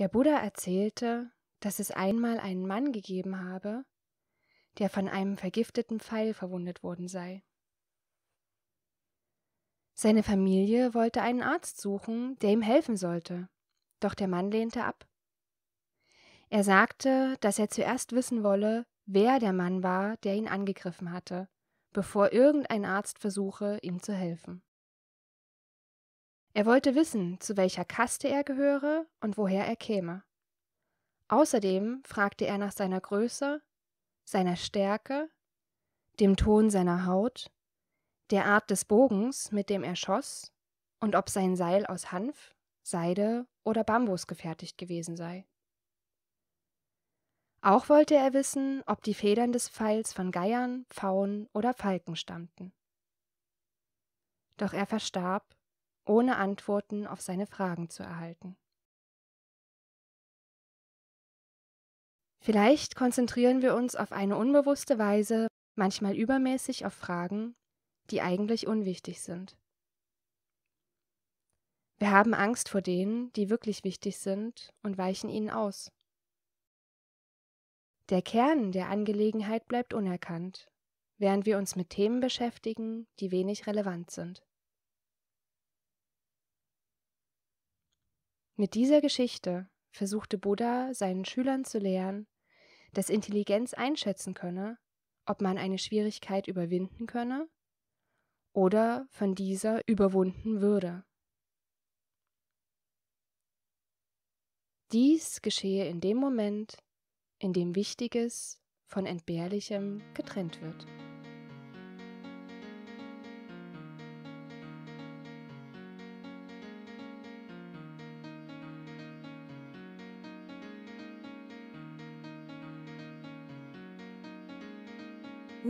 Der Buddha erzählte, dass es einmal einen Mann gegeben habe, der von einem vergifteten Pfeil verwundet worden sei. Seine Familie wollte einen Arzt suchen, der ihm helfen sollte, doch der Mann lehnte ab. Er sagte, dass er zuerst wissen wolle, wer der Mann war, der ihn angegriffen hatte, bevor irgendein Arzt versuche, ihm zu helfen. Er wollte wissen, zu welcher Kaste er gehöre und woher er käme. Außerdem fragte er nach seiner Größe, seiner Stärke, dem Ton seiner Haut, der Art des Bogens, mit dem er schoss, und ob sein Seil aus Hanf, Seide oder Bambus gefertigt gewesen sei. Auch wollte er wissen, ob die Federn des Pfeils von Geiern, Pfauen oder Falken stammten. Doch er verstarb ohne Antworten auf seine Fragen zu erhalten. Vielleicht konzentrieren wir uns auf eine unbewusste Weise manchmal übermäßig auf Fragen, die eigentlich unwichtig sind. Wir haben Angst vor denen, die wirklich wichtig sind, und weichen ihnen aus. Der Kern der Angelegenheit bleibt unerkannt, während wir uns mit Themen beschäftigen, die wenig relevant sind. Mit dieser Geschichte versuchte Buddha seinen Schülern zu lehren, dass Intelligenz einschätzen könne, ob man eine Schwierigkeit überwinden könne oder von dieser überwunden würde. Dies geschehe in dem Moment, in dem Wichtiges von Entbehrlichem getrennt wird.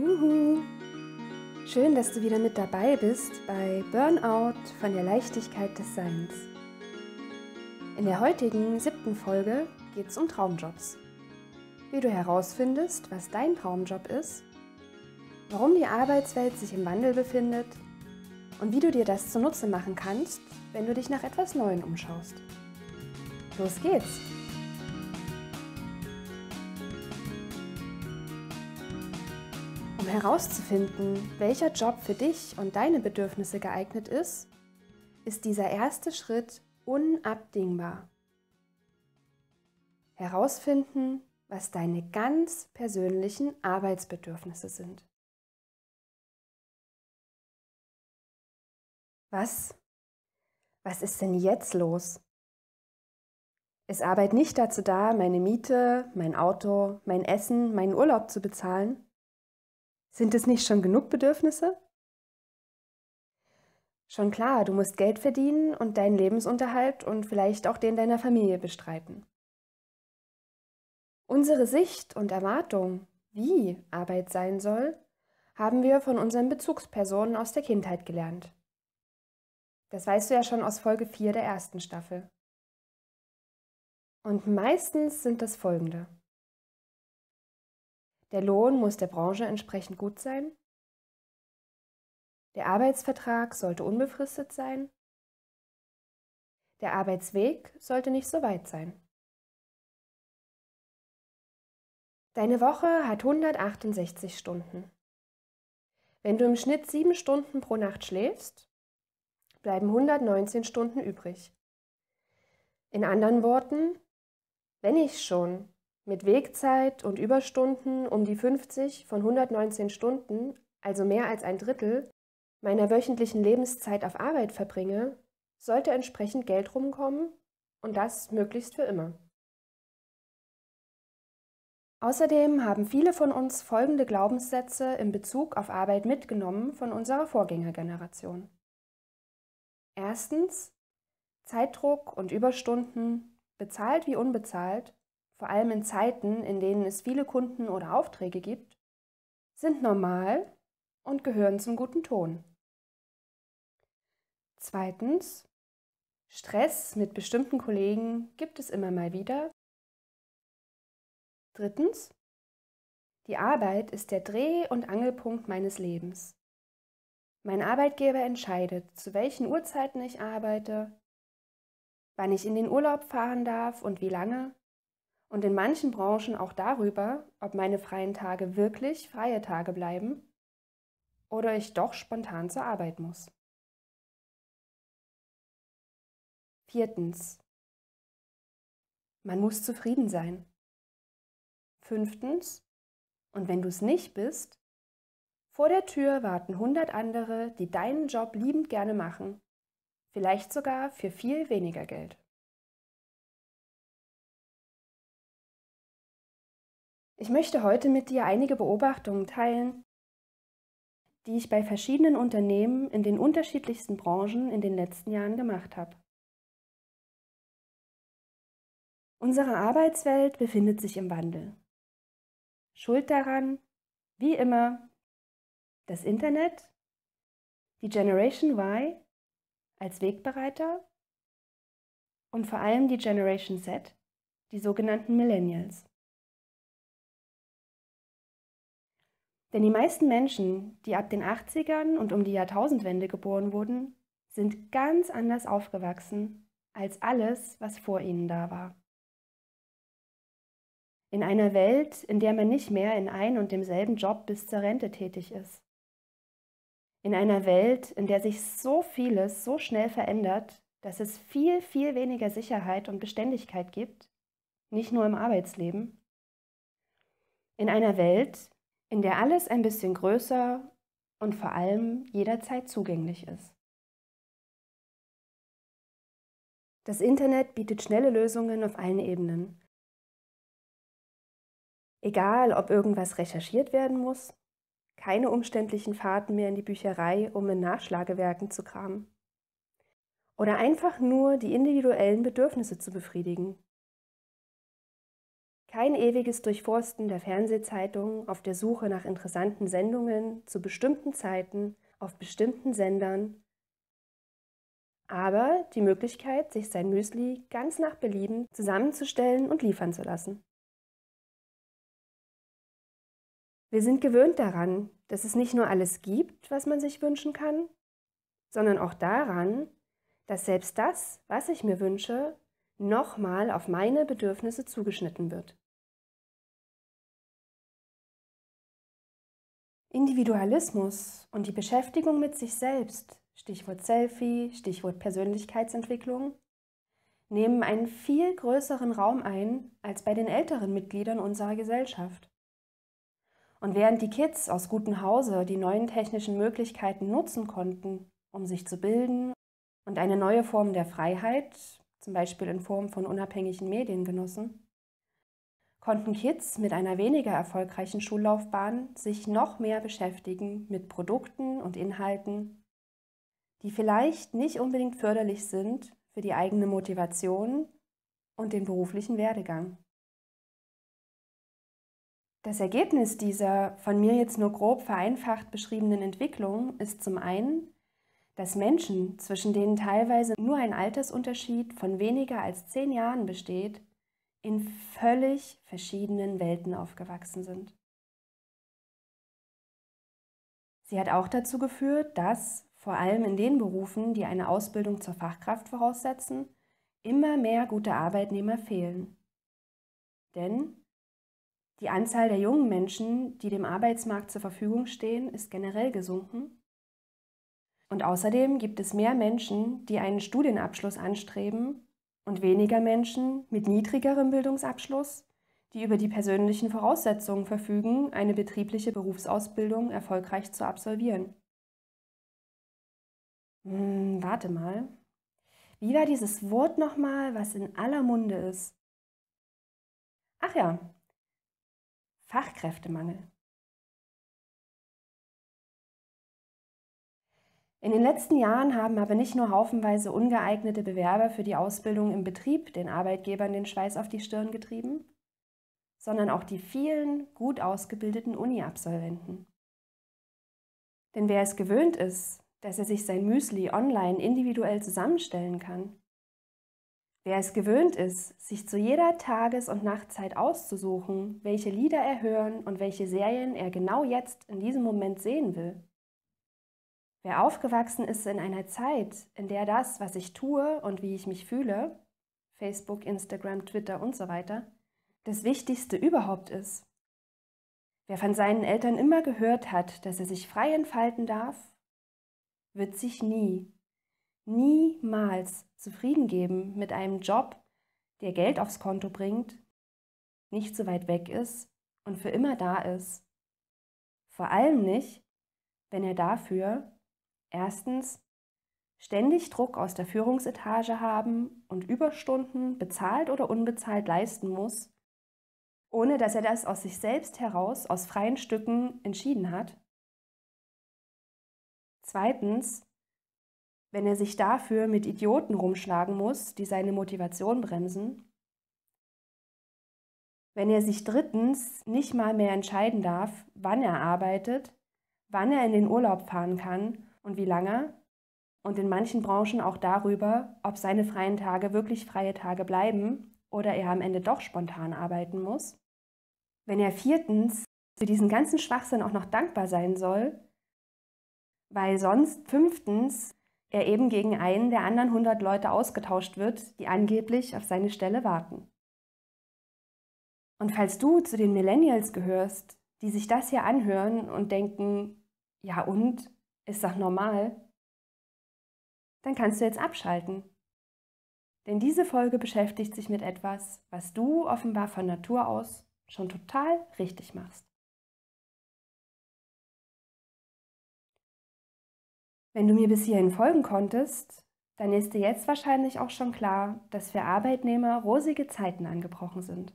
Juhu! Schön, dass du wieder mit dabei bist bei Burnout von der Leichtigkeit des Seins. In der heutigen siebten Folge geht es um Traumjobs. Wie du herausfindest, was dein Traumjob ist, warum die Arbeitswelt sich im Wandel befindet und wie du dir das zunutze machen kannst, wenn du dich nach etwas Neuem umschaust. Los geht's! herauszufinden, welcher Job für dich und deine Bedürfnisse geeignet ist, ist dieser erste Schritt unabdingbar. Herausfinden, was deine ganz persönlichen Arbeitsbedürfnisse sind. Was? Was ist denn jetzt los? Ist Arbeit nicht dazu da, meine Miete, mein Auto, mein Essen, meinen Urlaub zu bezahlen? Sind es nicht schon genug Bedürfnisse? Schon klar, du musst Geld verdienen und deinen Lebensunterhalt und vielleicht auch den deiner Familie bestreiten. Unsere Sicht und Erwartung, wie Arbeit sein soll, haben wir von unseren Bezugspersonen aus der Kindheit gelernt. Das weißt du ja schon aus Folge 4 der ersten Staffel. Und meistens sind das folgende. Der Lohn muss der Branche entsprechend gut sein. Der Arbeitsvertrag sollte unbefristet sein. Der Arbeitsweg sollte nicht so weit sein. Deine Woche hat 168 Stunden. Wenn du im Schnitt 7 Stunden pro Nacht schläfst, bleiben 119 Stunden übrig. In anderen Worten, wenn ich schon mit Wegzeit und Überstunden um die 50 von 119 Stunden, also mehr als ein Drittel, meiner wöchentlichen Lebenszeit auf Arbeit verbringe, sollte entsprechend Geld rumkommen und das möglichst für immer. Außerdem haben viele von uns folgende Glaubenssätze in Bezug auf Arbeit mitgenommen von unserer Vorgängergeneration. Erstens, Zeitdruck und Überstunden, bezahlt wie unbezahlt, vor allem in Zeiten, in denen es viele Kunden oder Aufträge gibt, sind normal und gehören zum guten Ton. Zweitens, Stress mit bestimmten Kollegen gibt es immer mal wieder. Drittens, die Arbeit ist der Dreh- und Angelpunkt meines Lebens. Mein Arbeitgeber entscheidet, zu welchen Uhrzeiten ich arbeite, wann ich in den Urlaub fahren darf und wie lange, und in manchen Branchen auch darüber, ob meine freien Tage wirklich freie Tage bleiben oder ich doch spontan zur Arbeit muss. Viertens. Man muss zufrieden sein. Fünftens. Und wenn du es nicht bist, vor der Tür warten hundert andere, die deinen Job liebend gerne machen, vielleicht sogar für viel weniger Geld. Ich möchte heute mit dir einige Beobachtungen teilen, die ich bei verschiedenen Unternehmen in den unterschiedlichsten Branchen in den letzten Jahren gemacht habe. Unsere Arbeitswelt befindet sich im Wandel. Schuld daran, wie immer, das Internet, die Generation Y als Wegbereiter und vor allem die Generation Z, die sogenannten Millennials. Denn die meisten Menschen, die ab den 80ern und um die Jahrtausendwende geboren wurden, sind ganz anders aufgewachsen als alles, was vor ihnen da war. In einer Welt, in der man nicht mehr in ein und demselben Job bis zur Rente tätig ist. In einer Welt, in der sich so vieles so schnell verändert, dass es viel, viel weniger Sicherheit und Beständigkeit gibt, nicht nur im Arbeitsleben. In einer Welt, in der alles ein bisschen größer und vor allem jederzeit zugänglich ist. Das Internet bietet schnelle Lösungen auf allen Ebenen. Egal, ob irgendwas recherchiert werden muss, keine umständlichen Fahrten mehr in die Bücherei, um in Nachschlagewerken zu kramen. Oder einfach nur die individuellen Bedürfnisse zu befriedigen. Kein ewiges Durchforsten der Fernsehzeitungen auf der Suche nach interessanten Sendungen zu bestimmten Zeiten auf bestimmten Sendern, aber die Möglichkeit, sich sein Müsli ganz nach Belieben zusammenzustellen und liefern zu lassen. Wir sind gewöhnt daran, dass es nicht nur alles gibt, was man sich wünschen kann, sondern auch daran, dass selbst das, was ich mir wünsche, nochmal auf meine Bedürfnisse zugeschnitten wird. Individualismus und die Beschäftigung mit sich selbst, Stichwort Selfie, Stichwort Persönlichkeitsentwicklung, nehmen einen viel größeren Raum ein als bei den älteren Mitgliedern unserer Gesellschaft. Und während die Kids aus gutem Hause die neuen technischen Möglichkeiten nutzen konnten, um sich zu bilden und eine neue Form der Freiheit, zum Beispiel in Form von unabhängigen Medien, genossen, konnten Kids mit einer weniger erfolgreichen Schullaufbahn sich noch mehr beschäftigen mit Produkten und Inhalten, die vielleicht nicht unbedingt förderlich sind für die eigene Motivation und den beruflichen Werdegang. Das Ergebnis dieser von mir jetzt nur grob vereinfacht beschriebenen Entwicklung ist zum einen, dass Menschen, zwischen denen teilweise nur ein Altersunterschied von weniger als zehn Jahren besteht, in völlig verschiedenen Welten aufgewachsen sind. Sie hat auch dazu geführt, dass, vor allem in den Berufen, die eine Ausbildung zur Fachkraft voraussetzen, immer mehr gute Arbeitnehmer fehlen. Denn die Anzahl der jungen Menschen, die dem Arbeitsmarkt zur Verfügung stehen, ist generell gesunken. Und außerdem gibt es mehr Menschen, die einen Studienabschluss anstreben, und weniger Menschen mit niedrigerem Bildungsabschluss, die über die persönlichen Voraussetzungen verfügen, eine betriebliche Berufsausbildung erfolgreich zu absolvieren. Hm, warte mal. Wie war dieses Wort nochmal, was in aller Munde ist? Ach ja, Fachkräftemangel. In den letzten Jahren haben aber nicht nur haufenweise ungeeignete Bewerber für die Ausbildung im Betrieb den Arbeitgebern den Schweiß auf die Stirn getrieben, sondern auch die vielen gut ausgebildeten Uni-Absolventen. Denn wer es gewöhnt ist, dass er sich sein Müsli online individuell zusammenstellen kann, wer es gewöhnt ist, sich zu jeder Tages- und Nachtzeit auszusuchen, welche Lieder er hören und welche Serien er genau jetzt in diesem Moment sehen will, Wer aufgewachsen ist in einer Zeit, in der das, was ich tue und wie ich mich fühle, Facebook, Instagram, Twitter und so weiter, das Wichtigste überhaupt ist. Wer von seinen Eltern immer gehört hat, dass er sich frei entfalten darf, wird sich nie, niemals zufrieden geben mit einem Job, der Geld aufs Konto bringt, nicht so weit weg ist und für immer da ist. Vor allem nicht, wenn er dafür Erstens, ständig Druck aus der Führungsetage haben und Überstunden bezahlt oder unbezahlt leisten muss, ohne dass er das aus sich selbst heraus, aus freien Stücken entschieden hat. Zweitens, wenn er sich dafür mit Idioten rumschlagen muss, die seine Motivation bremsen. Wenn er sich drittens nicht mal mehr entscheiden darf, wann er arbeitet, wann er in den Urlaub fahren kann und wie lange und in manchen Branchen auch darüber, ob seine freien Tage wirklich freie Tage bleiben oder er am Ende doch spontan arbeiten muss. Wenn er viertens für diesen ganzen Schwachsinn auch noch dankbar sein soll, weil sonst fünftens er eben gegen einen der anderen 100 Leute ausgetauscht wird, die angeblich auf seine Stelle warten. Und falls du zu den Millennials gehörst, die sich das hier anhören und denken, ja und, ist doch normal, dann kannst du jetzt abschalten. Denn diese Folge beschäftigt sich mit etwas, was du offenbar von Natur aus schon total richtig machst. Wenn du mir bis hierhin folgen konntest, dann ist dir jetzt wahrscheinlich auch schon klar, dass für Arbeitnehmer rosige Zeiten angebrochen sind.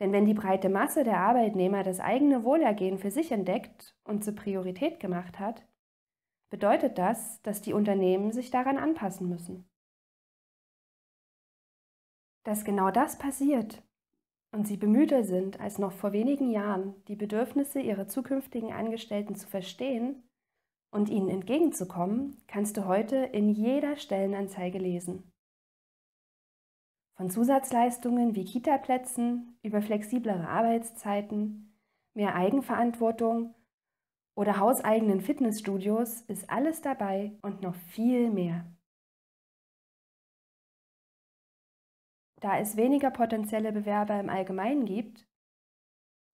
Denn wenn die breite Masse der Arbeitnehmer das eigene Wohlergehen für sich entdeckt und zur Priorität gemacht hat, bedeutet das, dass die Unternehmen sich daran anpassen müssen. Dass genau das passiert und sie bemühter sind, als noch vor wenigen Jahren die Bedürfnisse ihrer zukünftigen Angestellten zu verstehen und ihnen entgegenzukommen, kannst du heute in jeder Stellenanzeige lesen. Von Zusatzleistungen wie Kitaplätzen über flexiblere Arbeitszeiten, mehr Eigenverantwortung oder hauseigenen Fitnessstudios ist alles dabei und noch viel mehr. Da es weniger potenzielle Bewerber im Allgemeinen gibt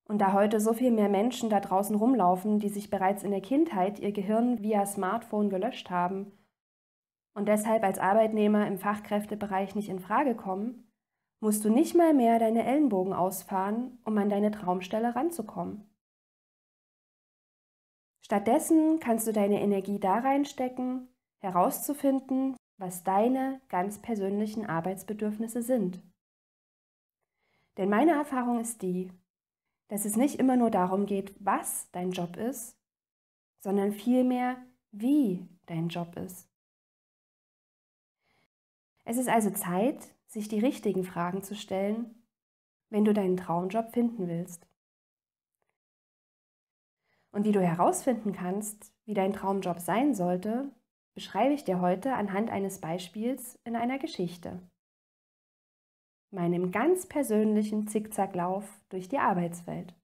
und da heute so viel mehr Menschen da draußen rumlaufen, die sich bereits in der Kindheit ihr Gehirn via Smartphone gelöscht haben und deshalb als Arbeitnehmer im Fachkräftebereich nicht in Frage kommen, musst du nicht mal mehr deine Ellenbogen ausfahren, um an deine Traumstelle ranzukommen. Stattdessen kannst du deine Energie da reinstecken, herauszufinden, was deine ganz persönlichen Arbeitsbedürfnisse sind. Denn meine Erfahrung ist die, dass es nicht immer nur darum geht, was dein Job ist, sondern vielmehr, wie dein Job ist. Es ist also Zeit, sich die richtigen Fragen zu stellen, wenn du deinen Traumjob finden willst. Und wie du herausfinden kannst, wie dein Traumjob sein sollte, beschreibe ich dir heute anhand eines Beispiels in einer Geschichte. Meinem ganz persönlichen Zickzacklauf durch die Arbeitswelt.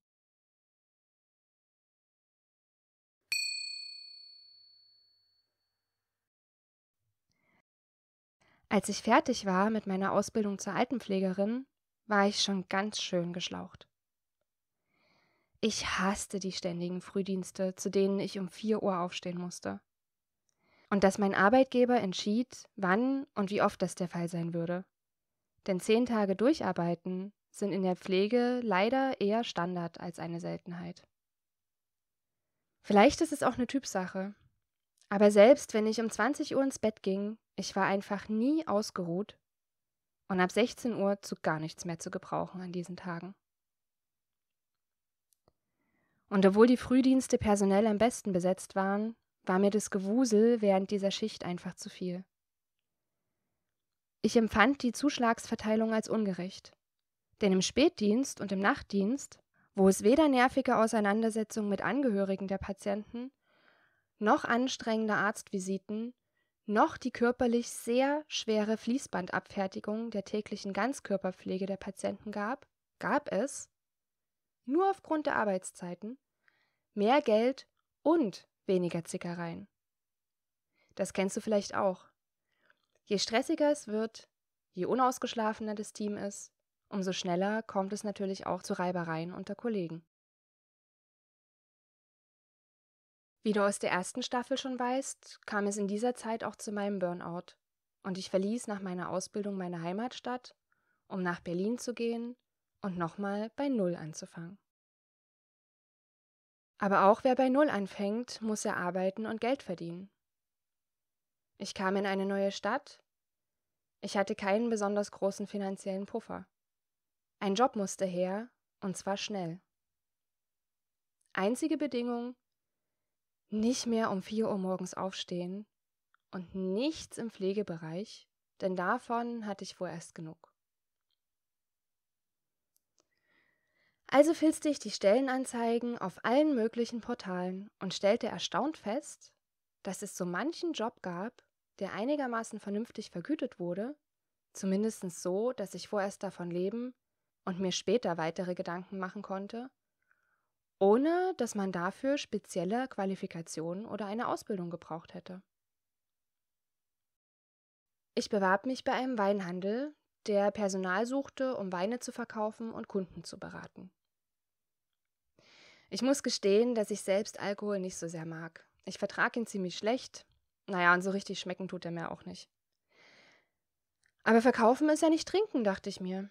Als ich fertig war mit meiner Ausbildung zur Altenpflegerin, war ich schon ganz schön geschlaucht. Ich hasste die ständigen Frühdienste, zu denen ich um 4 Uhr aufstehen musste. Und dass mein Arbeitgeber entschied, wann und wie oft das der Fall sein würde. Denn zehn Tage durcharbeiten sind in der Pflege leider eher Standard als eine Seltenheit. Vielleicht ist es auch eine Typsache, aber selbst wenn ich um 20 Uhr ins Bett ging, ich war einfach nie ausgeruht und ab 16 Uhr zu gar nichts mehr zu gebrauchen an diesen Tagen. Und obwohl die Frühdienste personell am besten besetzt waren, war mir das Gewusel während dieser Schicht einfach zu viel. Ich empfand die Zuschlagsverteilung als ungerecht. Denn im Spätdienst und im Nachtdienst, wo es weder nervige Auseinandersetzungen mit Angehörigen der Patienten noch anstrengende Arztvisiten, noch die körperlich sehr schwere Fließbandabfertigung der täglichen Ganzkörperpflege der Patienten gab, gab es, nur aufgrund der Arbeitszeiten, mehr Geld und weniger Zickereien. Das kennst du vielleicht auch. Je stressiger es wird, je unausgeschlafener das Team ist, umso schneller kommt es natürlich auch zu Reibereien unter Kollegen. Wie du aus der ersten Staffel schon weißt, kam es in dieser Zeit auch zu meinem Burnout. Und ich verließ nach meiner Ausbildung meine Heimatstadt, um nach Berlin zu gehen und nochmal bei Null anzufangen. Aber auch wer bei Null anfängt, muss er arbeiten und Geld verdienen. Ich kam in eine neue Stadt. Ich hatte keinen besonders großen finanziellen Puffer. Ein Job musste her, und zwar schnell. Einzige Bedingung, nicht mehr um 4 Uhr morgens aufstehen und nichts im Pflegebereich, denn davon hatte ich vorerst genug. Also filzte ich die Stellenanzeigen auf allen möglichen Portalen und stellte erstaunt fest, dass es so manchen Job gab, der einigermaßen vernünftig vergütet wurde, zumindest so, dass ich vorerst davon leben und mir später weitere Gedanken machen konnte, ohne dass man dafür spezielle Qualifikationen oder eine Ausbildung gebraucht hätte. Ich bewarb mich bei einem Weinhandel, der Personal suchte, um Weine zu verkaufen und Kunden zu beraten. Ich muss gestehen, dass ich selbst Alkohol nicht so sehr mag. Ich vertrag ihn ziemlich schlecht. Naja, und so richtig schmecken tut er mir auch nicht. Aber verkaufen ist ja nicht trinken, dachte ich mir.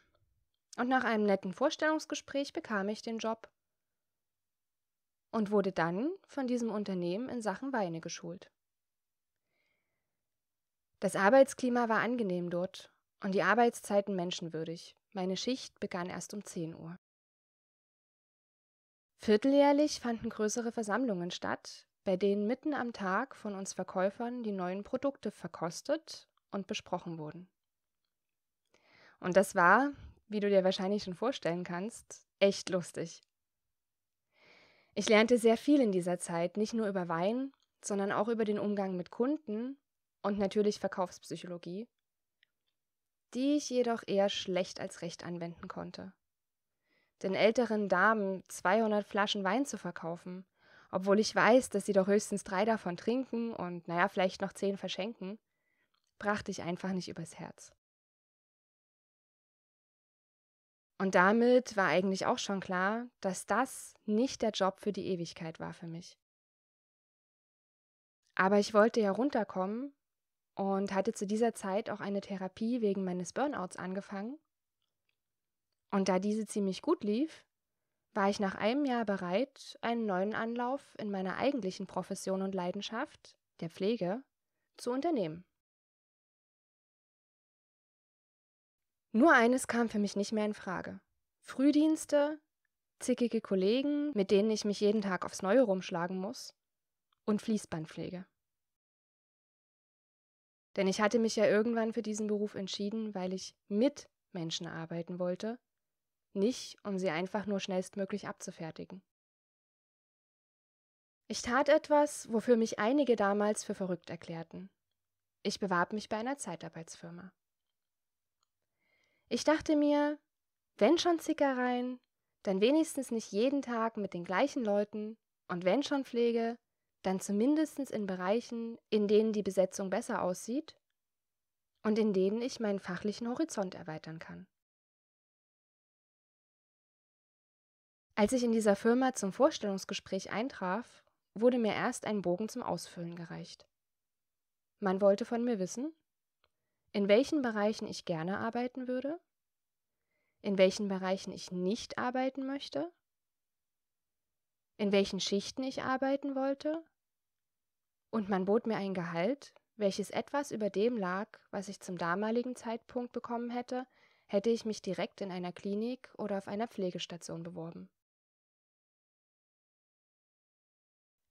Und nach einem netten Vorstellungsgespräch bekam ich den Job und wurde dann von diesem Unternehmen in Sachen Weine geschult. Das Arbeitsklima war angenehm dort und die Arbeitszeiten menschenwürdig. Meine Schicht begann erst um 10 Uhr. Vierteljährlich fanden größere Versammlungen statt, bei denen mitten am Tag von uns Verkäufern die neuen Produkte verkostet und besprochen wurden. Und das war, wie du dir wahrscheinlich schon vorstellen kannst, echt lustig. Ich lernte sehr viel in dieser Zeit, nicht nur über Wein, sondern auch über den Umgang mit Kunden und natürlich Verkaufspsychologie, die ich jedoch eher schlecht als recht anwenden konnte. Den älteren Damen 200 Flaschen Wein zu verkaufen, obwohl ich weiß, dass sie doch höchstens drei davon trinken und naja, vielleicht noch zehn verschenken, brachte ich einfach nicht übers Herz. Und damit war eigentlich auch schon klar, dass das nicht der Job für die Ewigkeit war für mich. Aber ich wollte ja runterkommen und hatte zu dieser Zeit auch eine Therapie wegen meines Burnouts angefangen. Und da diese ziemlich gut lief, war ich nach einem Jahr bereit, einen neuen Anlauf in meiner eigentlichen Profession und Leidenschaft, der Pflege, zu unternehmen. Nur eines kam für mich nicht mehr in Frage. Frühdienste, zickige Kollegen, mit denen ich mich jeden Tag aufs Neue rumschlagen muss, und Fließbandpflege. Denn ich hatte mich ja irgendwann für diesen Beruf entschieden, weil ich mit Menschen arbeiten wollte, nicht um sie einfach nur schnellstmöglich abzufertigen. Ich tat etwas, wofür mich einige damals für verrückt erklärten. Ich bewarb mich bei einer Zeitarbeitsfirma. Ich dachte mir, wenn schon Zickereien, dann wenigstens nicht jeden Tag mit den gleichen Leuten und wenn schon Pflege, dann zumindest in Bereichen, in denen die Besetzung besser aussieht und in denen ich meinen fachlichen Horizont erweitern kann. Als ich in dieser Firma zum Vorstellungsgespräch eintraf, wurde mir erst ein Bogen zum Ausfüllen gereicht. Man wollte von mir wissen, in welchen Bereichen ich gerne arbeiten würde, in welchen Bereichen ich nicht arbeiten möchte, in welchen Schichten ich arbeiten wollte, und man bot mir ein Gehalt, welches etwas über dem lag, was ich zum damaligen Zeitpunkt bekommen hätte, hätte ich mich direkt in einer Klinik oder auf einer Pflegestation beworben.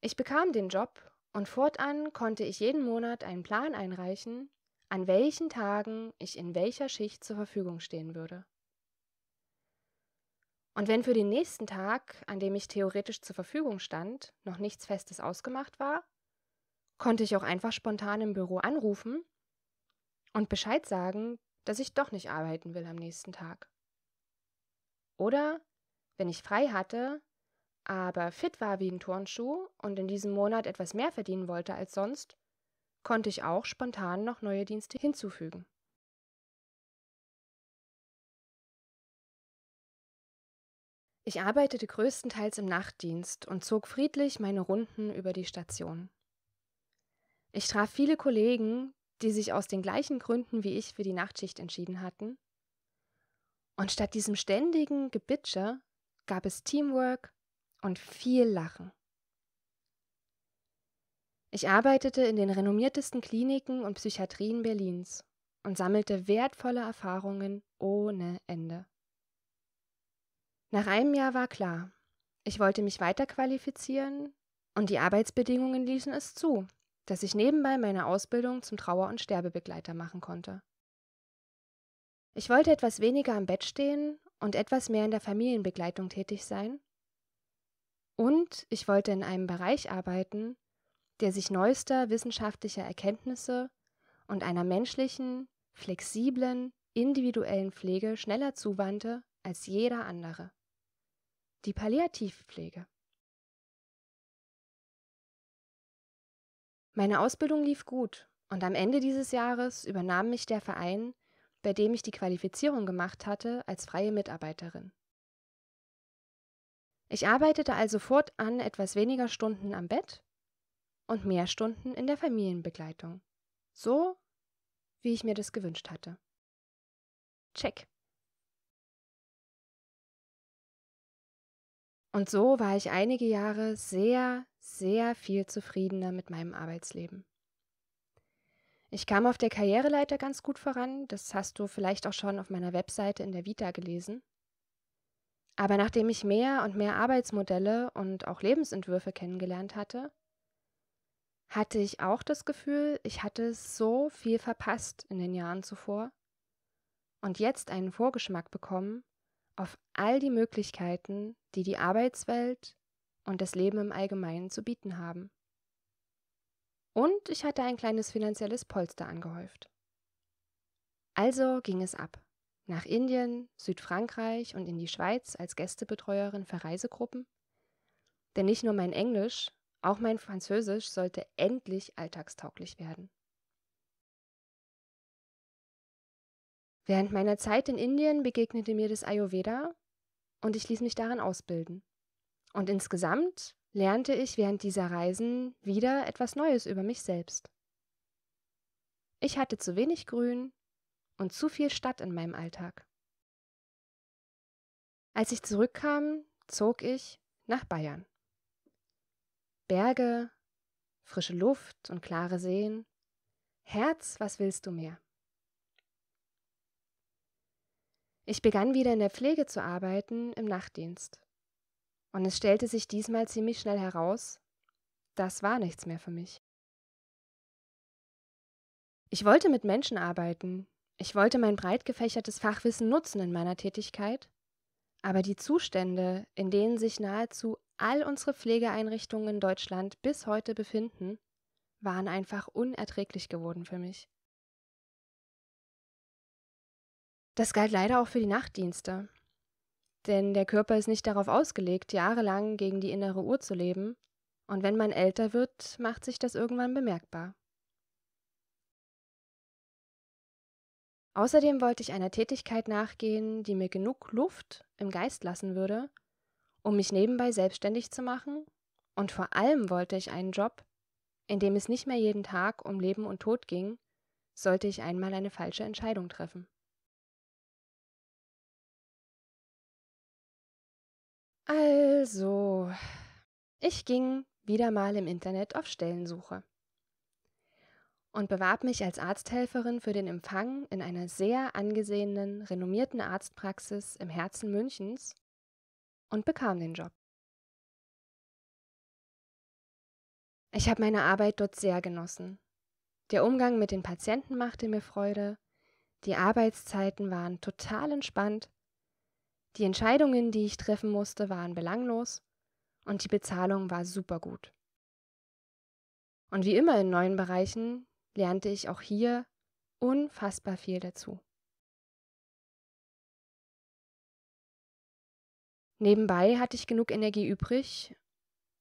Ich bekam den Job und fortan konnte ich jeden Monat einen Plan einreichen, an welchen Tagen ich in welcher Schicht zur Verfügung stehen würde. Und wenn für den nächsten Tag, an dem ich theoretisch zur Verfügung stand, noch nichts Festes ausgemacht war, konnte ich auch einfach spontan im Büro anrufen und Bescheid sagen, dass ich doch nicht arbeiten will am nächsten Tag. Oder, wenn ich frei hatte, aber fit war wie ein Turnschuh und in diesem Monat etwas mehr verdienen wollte als sonst, konnte ich auch spontan noch neue Dienste hinzufügen. Ich arbeitete größtenteils im Nachtdienst und zog friedlich meine Runden über die Station. Ich traf viele Kollegen, die sich aus den gleichen Gründen wie ich für die Nachtschicht entschieden hatten. Und statt diesem ständigen Gebitscher gab es Teamwork und viel Lachen. Ich arbeitete in den renommiertesten Kliniken und Psychiatrien Berlins und sammelte wertvolle Erfahrungen ohne Ende. Nach einem Jahr war klar, ich wollte mich weiterqualifizieren und die Arbeitsbedingungen ließen es zu, dass ich nebenbei meine Ausbildung zum Trauer- und Sterbebegleiter machen konnte. Ich wollte etwas weniger am Bett stehen und etwas mehr in der Familienbegleitung tätig sein. Und ich wollte in einem Bereich arbeiten, der sich neuester wissenschaftlicher Erkenntnisse und einer menschlichen, flexiblen, individuellen Pflege schneller zuwandte als jeder andere. Die Palliativpflege. Meine Ausbildung lief gut und am Ende dieses Jahres übernahm mich der Verein, bei dem ich die Qualifizierung gemacht hatte, als freie Mitarbeiterin. Ich arbeitete also fortan etwas weniger Stunden am Bett und mehr Stunden in der Familienbegleitung. So, wie ich mir das gewünscht hatte. Check. Und so war ich einige Jahre sehr, sehr viel zufriedener mit meinem Arbeitsleben. Ich kam auf der Karriereleiter ganz gut voran, das hast du vielleicht auch schon auf meiner Webseite in der Vita gelesen. Aber nachdem ich mehr und mehr Arbeitsmodelle und auch Lebensentwürfe kennengelernt hatte, hatte ich auch das Gefühl, ich hatte so viel verpasst in den Jahren zuvor und jetzt einen Vorgeschmack bekommen auf all die Möglichkeiten, die die Arbeitswelt und das Leben im Allgemeinen zu bieten haben. Und ich hatte ein kleines finanzielles Polster angehäuft. Also ging es ab. Nach Indien, Südfrankreich und in die Schweiz als Gästebetreuerin für Reisegruppen. Denn nicht nur mein Englisch, auch mein Französisch sollte endlich alltagstauglich werden. Während meiner Zeit in Indien begegnete mir das Ayurveda und ich ließ mich darin ausbilden. Und insgesamt lernte ich während dieser Reisen wieder etwas Neues über mich selbst. Ich hatte zu wenig Grün und zu viel Stadt in meinem Alltag. Als ich zurückkam, zog ich nach Bayern. Berge, frische Luft und klare Seen. Herz, was willst du mehr? Ich begann wieder in der Pflege zu arbeiten im Nachtdienst. Und es stellte sich diesmal ziemlich schnell heraus, das war nichts mehr für mich. Ich wollte mit Menschen arbeiten, ich wollte mein breit gefächertes Fachwissen nutzen in meiner Tätigkeit aber die Zustände, in denen sich nahezu all unsere Pflegeeinrichtungen in Deutschland bis heute befinden, waren einfach unerträglich geworden für mich. Das galt leider auch für die Nachtdienste. Denn der Körper ist nicht darauf ausgelegt, jahrelang gegen die innere Uhr zu leben, und wenn man älter wird, macht sich das irgendwann bemerkbar. Außerdem wollte ich einer Tätigkeit nachgehen, die mir genug Luft im Geist lassen würde, um mich nebenbei selbstständig zu machen, und vor allem wollte ich einen Job, in dem es nicht mehr jeden Tag um Leben und Tod ging, sollte ich einmal eine falsche Entscheidung treffen. Also, ich ging wieder mal im Internet auf Stellensuche und bewarb mich als Arzthelferin für den Empfang in einer sehr angesehenen, renommierten Arztpraxis im Herzen Münchens und bekam den Job. Ich habe meine Arbeit dort sehr genossen. Der Umgang mit den Patienten machte mir Freude, die Arbeitszeiten waren total entspannt, die Entscheidungen, die ich treffen musste, waren belanglos und die Bezahlung war supergut. Und wie immer in neuen Bereichen, lernte ich auch hier unfassbar viel dazu. Nebenbei hatte ich genug Energie übrig,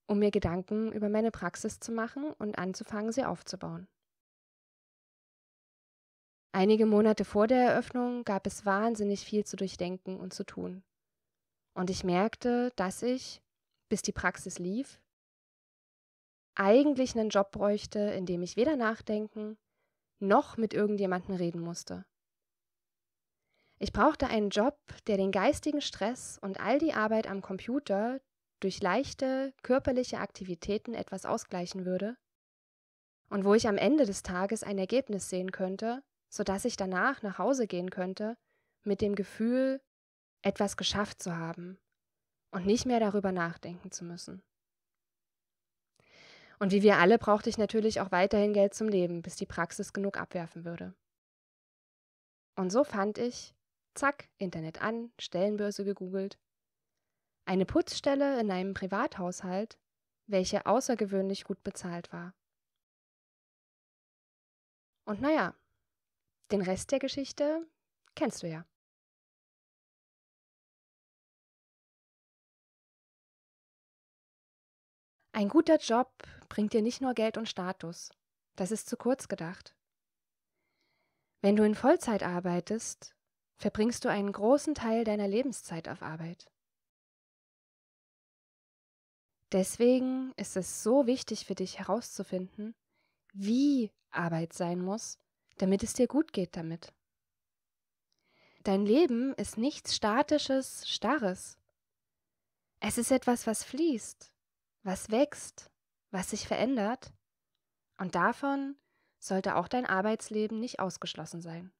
um mir Gedanken über meine Praxis zu machen und anzufangen, sie aufzubauen. Einige Monate vor der Eröffnung gab es wahnsinnig viel zu durchdenken und zu tun. Und ich merkte, dass ich, bis die Praxis lief, eigentlich einen Job bräuchte, in dem ich weder nachdenken noch mit irgendjemandem reden musste. Ich brauchte einen Job, der den geistigen Stress und all die Arbeit am Computer durch leichte körperliche Aktivitäten etwas ausgleichen würde und wo ich am Ende des Tages ein Ergebnis sehen könnte, sodass ich danach nach Hause gehen könnte mit dem Gefühl, etwas geschafft zu haben und nicht mehr darüber nachdenken zu müssen. Und wie wir alle brauchte ich natürlich auch weiterhin Geld zum Leben, bis die Praxis genug abwerfen würde. Und so fand ich, zack, Internet an, Stellenbörse gegoogelt, eine Putzstelle in einem Privathaushalt, welche außergewöhnlich gut bezahlt war. Und naja, den Rest der Geschichte kennst du ja. Ein guter Job bringt dir nicht nur Geld und Status. Das ist zu kurz gedacht. Wenn du in Vollzeit arbeitest, verbringst du einen großen Teil deiner Lebenszeit auf Arbeit. Deswegen ist es so wichtig für dich herauszufinden, wie Arbeit sein muss, damit es dir gut geht damit. Dein Leben ist nichts Statisches, Starres. Es ist etwas, was fließt, was wächst, was sich verändert. Und davon sollte auch dein Arbeitsleben nicht ausgeschlossen sein.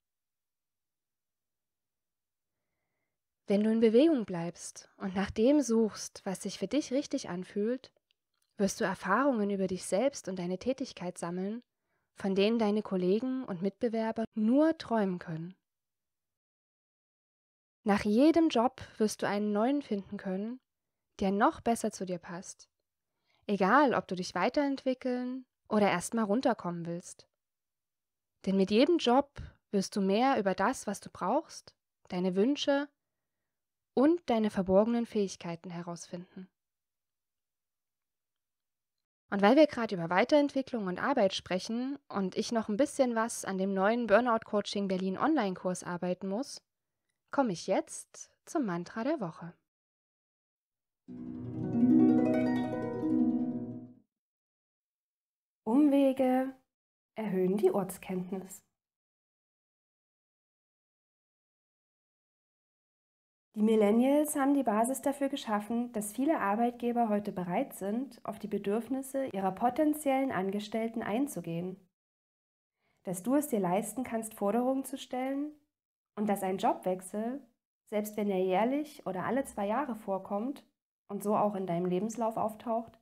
Wenn du in Bewegung bleibst und nach dem suchst, was sich für dich richtig anfühlt, wirst du Erfahrungen über dich selbst und deine Tätigkeit sammeln, von denen deine Kollegen und Mitbewerber nur träumen können. Nach jedem Job wirst du einen neuen finden können, der noch besser zu dir passt Egal, ob du dich weiterentwickeln oder erstmal runterkommen willst. Denn mit jedem Job wirst du mehr über das, was du brauchst, deine Wünsche und deine verborgenen Fähigkeiten herausfinden. Und weil wir gerade über Weiterentwicklung und Arbeit sprechen und ich noch ein bisschen was an dem neuen Burnout Coaching Berlin Online-Kurs arbeiten muss, komme ich jetzt zum Mantra der Woche. Umwege erhöhen die Ortskenntnis. Die Millennials haben die Basis dafür geschaffen, dass viele Arbeitgeber heute bereit sind, auf die Bedürfnisse ihrer potenziellen Angestellten einzugehen. Dass du es dir leisten kannst, Forderungen zu stellen und dass ein Jobwechsel, selbst wenn er jährlich oder alle zwei Jahre vorkommt und so auch in deinem Lebenslauf auftaucht,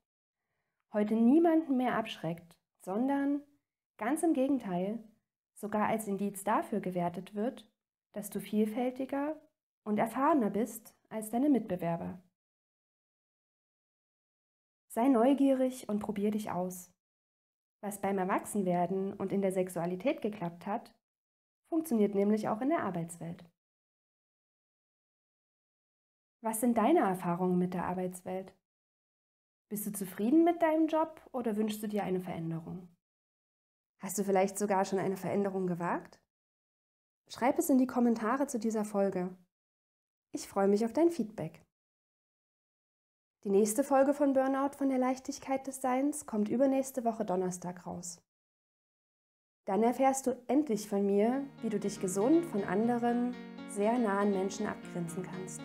heute niemanden mehr abschreckt, sondern, ganz im Gegenteil, sogar als Indiz dafür gewertet wird, dass du vielfältiger und erfahrener bist als deine Mitbewerber. Sei neugierig und probier dich aus. Was beim Erwachsenwerden und in der Sexualität geklappt hat, funktioniert nämlich auch in der Arbeitswelt. Was sind deine Erfahrungen mit der Arbeitswelt? Bist du zufrieden mit deinem Job oder wünschst du dir eine Veränderung? Hast du vielleicht sogar schon eine Veränderung gewagt? Schreib es in die Kommentare zu dieser Folge. Ich freue mich auf dein Feedback. Die nächste Folge von Burnout von der Leichtigkeit des Seins kommt übernächste Woche Donnerstag raus. Dann erfährst du endlich von mir, wie du dich gesund von anderen, sehr nahen Menschen abgrenzen kannst.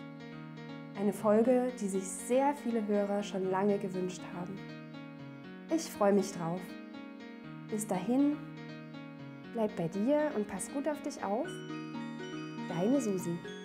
Eine Folge, die sich sehr viele Hörer schon lange gewünscht haben. Ich freue mich drauf. Bis dahin, bleib bei dir und pass gut auf dich auf. Deine Susi.